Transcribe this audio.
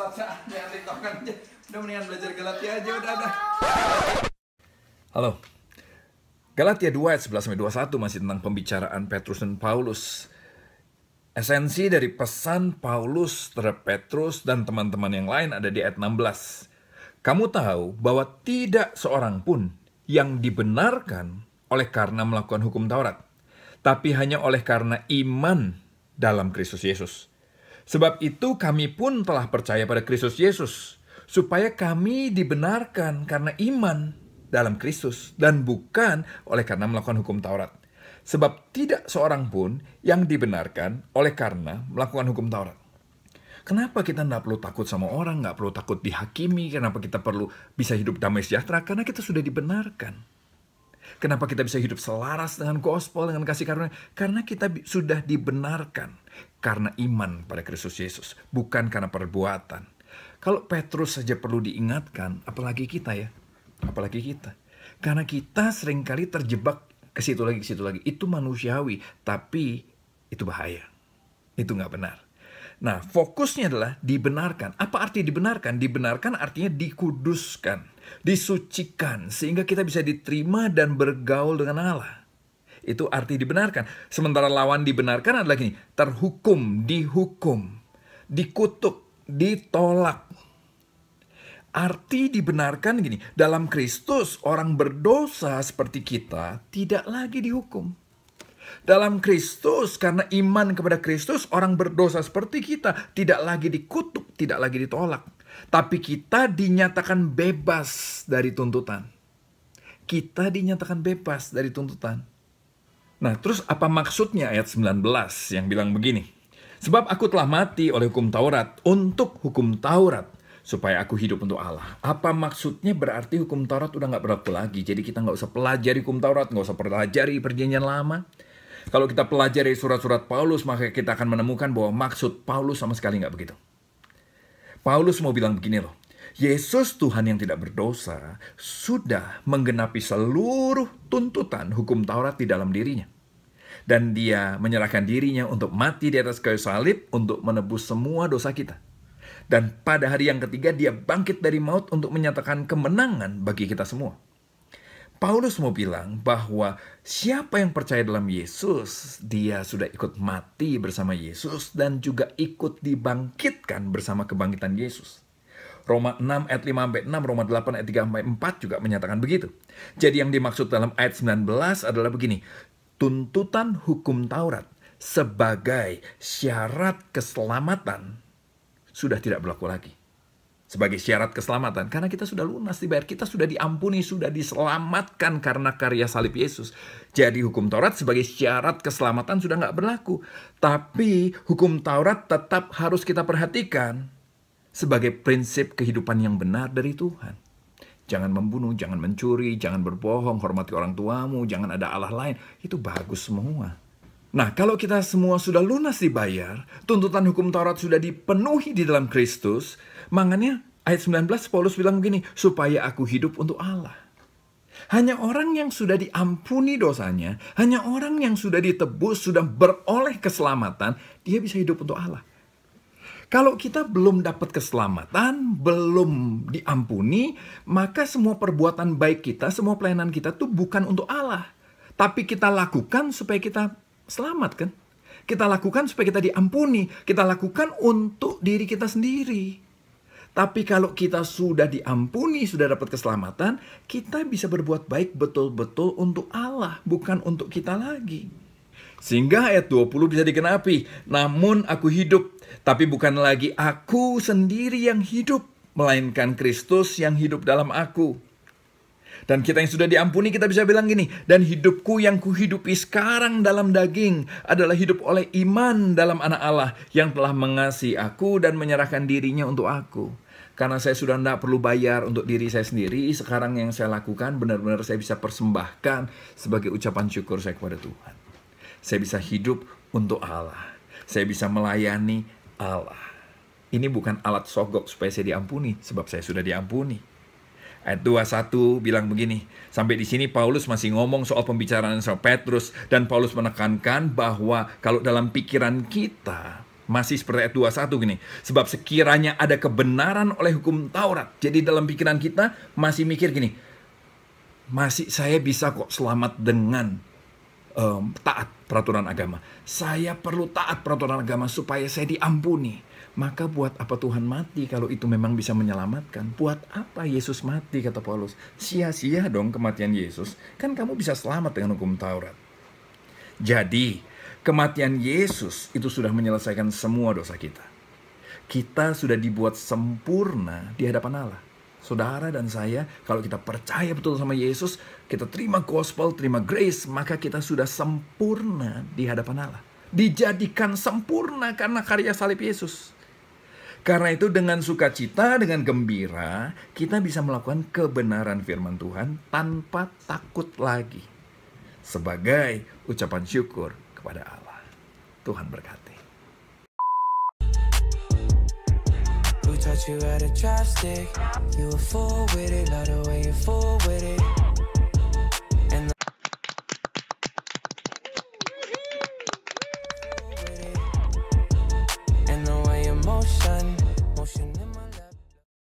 aja kan. udah mendingan belajar Galatia aja halo Galatia 2 ayat 11 21 masih tentang pembicaraan Petrus dan Paulus. Esensi dari pesan Paulus terhadap Petrus dan teman-teman yang lain ada di ayat 16. Kamu tahu bahwa tidak seorang pun yang dibenarkan oleh karena melakukan hukum Taurat, tapi hanya oleh karena iman dalam Kristus Yesus. Sebab itu kami pun telah percaya pada Kristus Yesus, supaya kami dibenarkan karena iman dalam Kristus dan bukan oleh karena melakukan hukum Taurat. Sebab tidak seorang pun yang dibenarkan oleh karena melakukan hukum Taurat. Kenapa kita nggak perlu takut sama orang, nggak perlu takut dihakimi, kenapa kita perlu bisa hidup damai sejahtera, karena kita sudah dibenarkan. Kenapa kita bisa hidup selaras dengan gospel, dengan kasih karunia? Karena kita sudah dibenarkan karena iman pada Kristus Yesus, bukan karena perbuatan. Kalau Petrus saja perlu diingatkan, apalagi kita ya, apalagi kita. Karena kita seringkali terjebak ke situ lagi, ke situ lagi. Itu manusiawi, tapi itu bahaya. Itu nggak benar. Nah, fokusnya adalah dibenarkan. Apa arti dibenarkan? Dibenarkan artinya dikuduskan disucikan sehingga kita bisa diterima dan bergaul dengan Allah. Itu arti dibenarkan. Sementara lawan dibenarkan adalah gini, terhukum, dihukum, dikutuk, ditolak. Arti dibenarkan gini, dalam Kristus orang berdosa seperti kita tidak lagi dihukum. Dalam Kristus, karena iman kepada Kristus, orang berdosa seperti kita tidak lagi dikutuk, tidak lagi ditolak tapi kita dinyatakan bebas dari tuntutan. Kita dinyatakan bebas dari tuntutan. Nah, terus apa maksudnya ayat 19 yang bilang begini? Sebab aku telah mati oleh hukum Taurat untuk hukum Taurat supaya aku hidup untuk Allah. Apa maksudnya berarti hukum Taurat udah nggak berlaku lagi. Jadi kita nggak usah pelajari hukum Taurat, nggak usah pelajari perjanjian lama. Kalau kita pelajari surat-surat Paulus, maka kita akan menemukan bahwa maksud Paulus sama sekali nggak begitu. Paulus mau bilang begini loh. Yesus Tuhan yang tidak berdosa sudah menggenapi seluruh tuntutan hukum Taurat di dalam dirinya. Dan dia menyerahkan dirinya untuk mati di atas kayu salib untuk menebus semua dosa kita. Dan pada hari yang ketiga dia bangkit dari maut untuk menyatakan kemenangan bagi kita semua. Paulus mau bilang bahwa siapa yang percaya dalam Yesus, dia sudah ikut mati bersama Yesus dan juga ikut dibangkitkan bersama kebangkitan Yesus. Roma 6 ayat 5 sampai 6, Roma 8 ayat 3 sampai 4 juga menyatakan begitu. Jadi yang dimaksud dalam ayat 19 adalah begini, tuntutan hukum Taurat sebagai syarat keselamatan sudah tidak berlaku lagi sebagai syarat keselamatan. Karena kita sudah lunas dibayar, kita sudah diampuni, sudah diselamatkan karena karya salib Yesus. Jadi hukum Taurat sebagai syarat keselamatan sudah nggak berlaku. Tapi hukum Taurat tetap harus kita perhatikan sebagai prinsip kehidupan yang benar dari Tuhan. Jangan membunuh, jangan mencuri, jangan berbohong, hormati orang tuamu, jangan ada Allah lain. Itu bagus semua. Nah, kalau kita semua sudah lunas dibayar, tuntutan hukum Taurat sudah dipenuhi di dalam Kristus, makanya ayat 19 Paulus bilang begini, supaya aku hidup untuk Allah. Hanya orang yang sudah diampuni dosanya, hanya orang yang sudah ditebus, sudah beroleh keselamatan, dia bisa hidup untuk Allah. Kalau kita belum dapat keselamatan, belum diampuni, maka semua perbuatan baik kita, semua pelayanan kita itu bukan untuk Allah. Tapi kita lakukan supaya kita selamat kan? Kita lakukan supaya kita diampuni. Kita lakukan untuk diri kita sendiri. Tapi kalau kita sudah diampuni, sudah dapat keselamatan, kita bisa berbuat baik betul-betul untuk Allah, bukan untuk kita lagi. Sehingga ayat 20 bisa dikenapi. Namun aku hidup, tapi bukan lagi aku sendiri yang hidup, melainkan Kristus yang hidup dalam aku. Dan kita yang sudah diampuni kita bisa bilang gini, dan hidupku yang kuhidupi sekarang dalam daging adalah hidup oleh iman dalam anak Allah yang telah mengasihi aku dan menyerahkan dirinya untuk aku. Karena saya sudah tidak perlu bayar untuk diri saya sendiri, sekarang yang saya lakukan benar-benar saya bisa persembahkan sebagai ucapan syukur saya kepada Tuhan. Saya bisa hidup untuk Allah. Saya bisa melayani Allah. Ini bukan alat sogok supaya saya diampuni, sebab saya sudah diampuni Ayat 21 bilang begini, sampai di sini Paulus masih ngomong soal pembicaraan soal Petrus dan Paulus menekankan bahwa kalau dalam pikiran kita masih seperti ayat 21 gini. Sebab sekiranya ada kebenaran oleh hukum Taurat. Jadi dalam pikiran kita masih mikir gini. Masih saya bisa kok selamat dengan um, taat peraturan agama. Saya perlu taat peraturan agama supaya saya diampuni. Maka buat apa Tuhan mati kalau itu memang bisa menyelamatkan? Buat apa Yesus mati kata Paulus? Sia-sia dong kematian Yesus. Kan kamu bisa selamat dengan hukum Taurat. Jadi, kematian Yesus itu sudah menyelesaikan semua dosa kita. Kita sudah dibuat sempurna di hadapan Allah. Saudara dan saya, kalau kita percaya betul sama Yesus, kita terima gospel, terima grace, maka kita sudah sempurna di hadapan Allah. Dijadikan sempurna karena karya salib Yesus. Karena itu dengan sukacita, dengan gembira, kita bisa melakukan kebenaran firman Tuhan tanpa takut lagi. Sebagai ucapan syukur kepada Allah. Tuhan berkati. Who taught you how to drive You a fool with it, love the way you fool with it